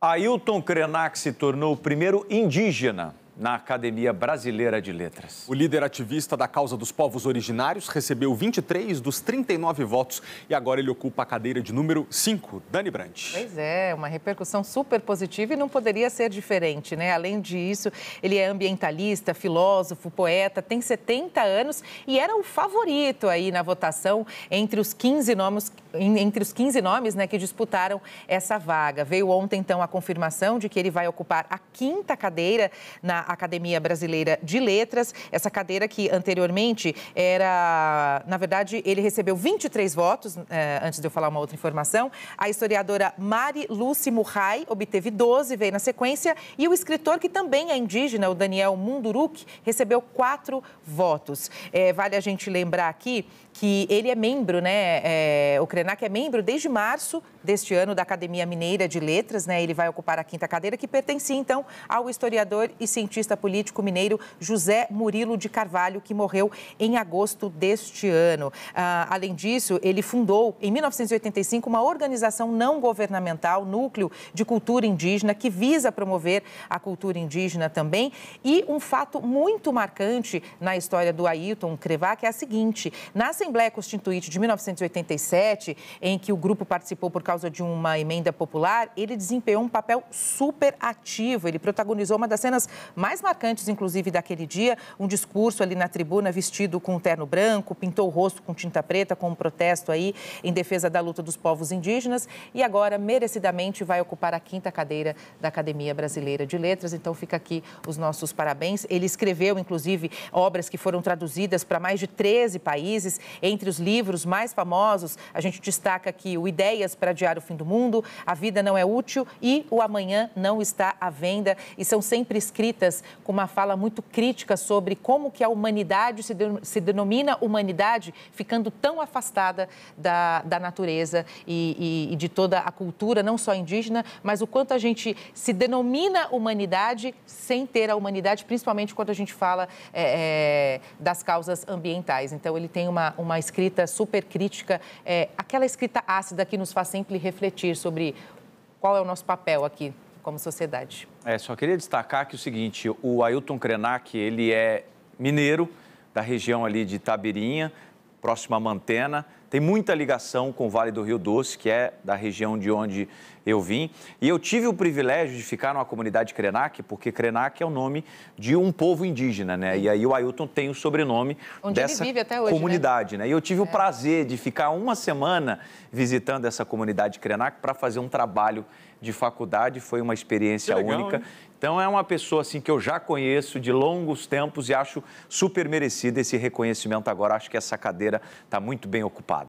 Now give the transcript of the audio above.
Ailton Krenak se tornou o primeiro indígena na Academia Brasileira de Letras. O líder ativista da causa dos povos originários recebeu 23 dos 39 votos e agora ele ocupa a cadeira de número 5, Dani Brandt. Pois é, uma repercussão super positiva e não poderia ser diferente, né? Além disso, ele é ambientalista, filósofo, poeta, tem 70 anos e era o favorito aí na votação entre os 15 nomes entre os 15 nomes né, que disputaram essa vaga. Veio ontem, então, a confirmação de que ele vai ocupar a quinta cadeira na Academia Brasileira de Letras. Essa cadeira que anteriormente era. Na verdade, ele recebeu 23 votos, eh, antes de eu falar uma outra informação. A historiadora Mari Lúcia Murray obteve 12, veio na sequência. E o escritor, que também é indígena, o Daniel Munduruk, recebeu quatro votos. Eh, vale a gente lembrar aqui que ele é membro, né? É, Krenak é membro desde março deste ano da Academia Mineira de Letras, né? Ele vai ocupar a quinta cadeira que pertencia então ao historiador e cientista político mineiro José Murilo de Carvalho, que morreu em agosto deste ano. Ah, além disso, ele fundou em 1985 uma organização não governamental, Núcleo de Cultura Indígena, que visa promover a cultura indígena também. E um fato muito marcante na história do Ailton que é a seguinte: na Assembleia Constituinte de 1987, em que o grupo participou por causa causa de uma emenda popular, ele desempenhou um papel super ativo. Ele protagonizou uma das cenas mais marcantes, inclusive, daquele dia. Um discurso ali na tribuna, vestido com um terno branco, pintou o rosto com tinta preta, com um protesto aí em defesa da luta dos povos indígenas. E agora, merecidamente, vai ocupar a quinta cadeira da Academia Brasileira de Letras. Então, fica aqui os nossos parabéns. Ele escreveu, inclusive, obras que foram traduzidas para mais de 13 países. Entre os livros mais famosos, a gente destaca aqui o Ideias para adiar o fim do mundo, a vida não é útil e o amanhã não está à venda. E são sempre escritas com uma fala muito crítica sobre como que a humanidade se, de, se denomina humanidade, ficando tão afastada da, da natureza e, e, e de toda a cultura, não só indígena, mas o quanto a gente se denomina humanidade sem ter a humanidade, principalmente quando a gente fala é, é, das causas ambientais. Então, ele tem uma, uma escrita super crítica, é, aquela escrita ácida que nos faz sempre ampla e refletir sobre qual é o nosso papel aqui como sociedade. É, só queria destacar que o seguinte, o Ailton Krenak, ele é mineiro da região ali de Tabirinha, próxima a Mantena, tem muita ligação com o Vale do Rio Doce, que é da região de onde eu vim. E eu tive o privilégio de ficar numa comunidade Krenak, porque Krenak é o nome de um povo indígena, né? E aí o Ailton tem o sobrenome onde dessa hoje, né? comunidade, né? né? E eu tive é. o prazer de ficar uma semana visitando essa comunidade Krenak para fazer um trabalho de faculdade, foi uma experiência legal, única. Hein? Então é uma pessoa assim que eu já conheço de longos tempos e acho super merecido esse reconhecimento agora. Acho que essa cadeira está muito bem ocupada.